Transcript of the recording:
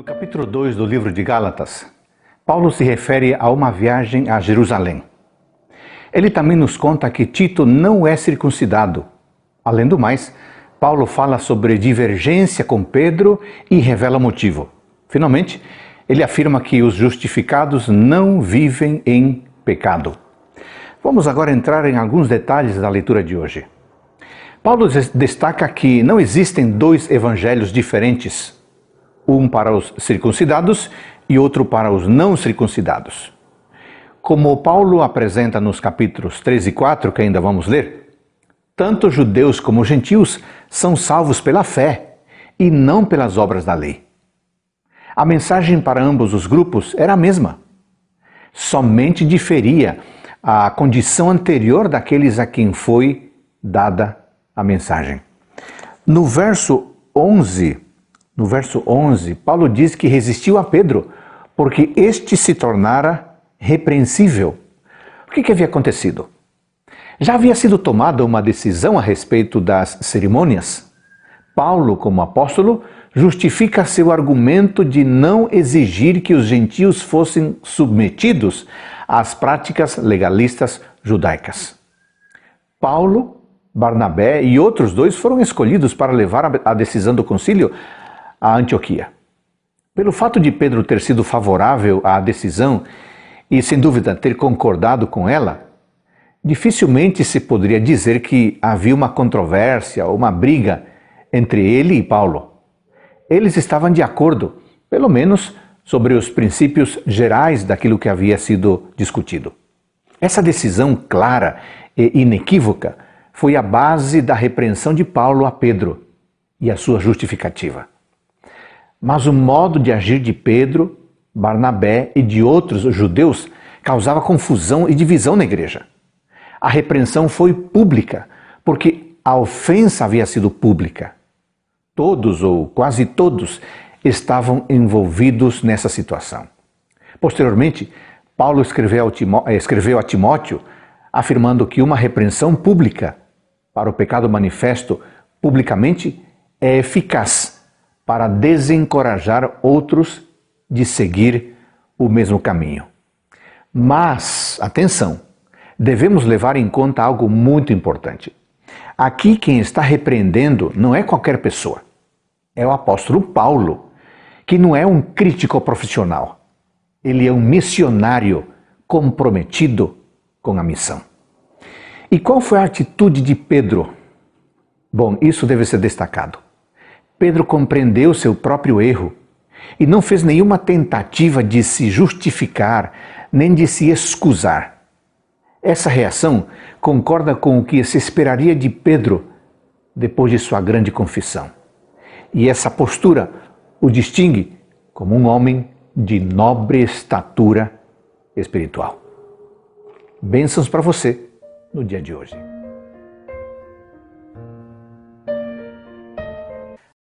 No capítulo 2 do livro de Gálatas, Paulo se refere a uma viagem a Jerusalém. Ele também nos conta que Tito não é circuncidado. Além do mais, Paulo fala sobre divergência com Pedro e revela motivo. Finalmente, ele afirma que os justificados não vivem em pecado. Vamos agora entrar em alguns detalhes da leitura de hoje. Paulo destaca que não existem dois evangelhos diferentes um para os circuncidados e outro para os não circuncidados. Como Paulo apresenta nos capítulos 3 e 4, que ainda vamos ler, tanto judeus como gentios são salvos pela fé e não pelas obras da lei. A mensagem para ambos os grupos era a mesma. Somente diferia a condição anterior daqueles a quem foi dada a mensagem. No verso 11, no verso 11, Paulo diz que resistiu a Pedro, porque este se tornara repreensível. O que, que havia acontecido? Já havia sido tomada uma decisão a respeito das cerimônias. Paulo, como apóstolo, justifica seu argumento de não exigir que os gentios fossem submetidos às práticas legalistas judaicas. Paulo, Barnabé e outros dois foram escolhidos para levar a decisão do concílio a Antioquia. Pelo fato de Pedro ter sido favorável à decisão e, sem dúvida, ter concordado com ela, dificilmente se poderia dizer que havia uma controvérsia ou uma briga entre ele e Paulo. Eles estavam de acordo, pelo menos sobre os princípios gerais daquilo que havia sido discutido. Essa decisão clara e inequívoca foi a base da repreensão de Paulo a Pedro e a sua justificativa. Mas o modo de agir de Pedro, Barnabé e de outros judeus causava confusão e divisão na igreja. A repreensão foi pública, porque a ofensa havia sido pública. Todos, ou quase todos, estavam envolvidos nessa situação. Posteriormente, Paulo escreveu a eh, Timóteo afirmando que uma repreensão pública para o pecado manifesto publicamente é eficaz para desencorajar outros de seguir o mesmo caminho. Mas, atenção, devemos levar em conta algo muito importante. Aqui quem está repreendendo não é qualquer pessoa. É o apóstolo Paulo, que não é um crítico profissional. Ele é um missionário comprometido com a missão. E qual foi a atitude de Pedro? Bom, isso deve ser destacado. Pedro compreendeu seu próprio erro e não fez nenhuma tentativa de se justificar nem de se excusar. Essa reação concorda com o que se esperaria de Pedro depois de sua grande confissão. E essa postura o distingue como um homem de nobre estatura espiritual. Bênçãos para você no dia de hoje.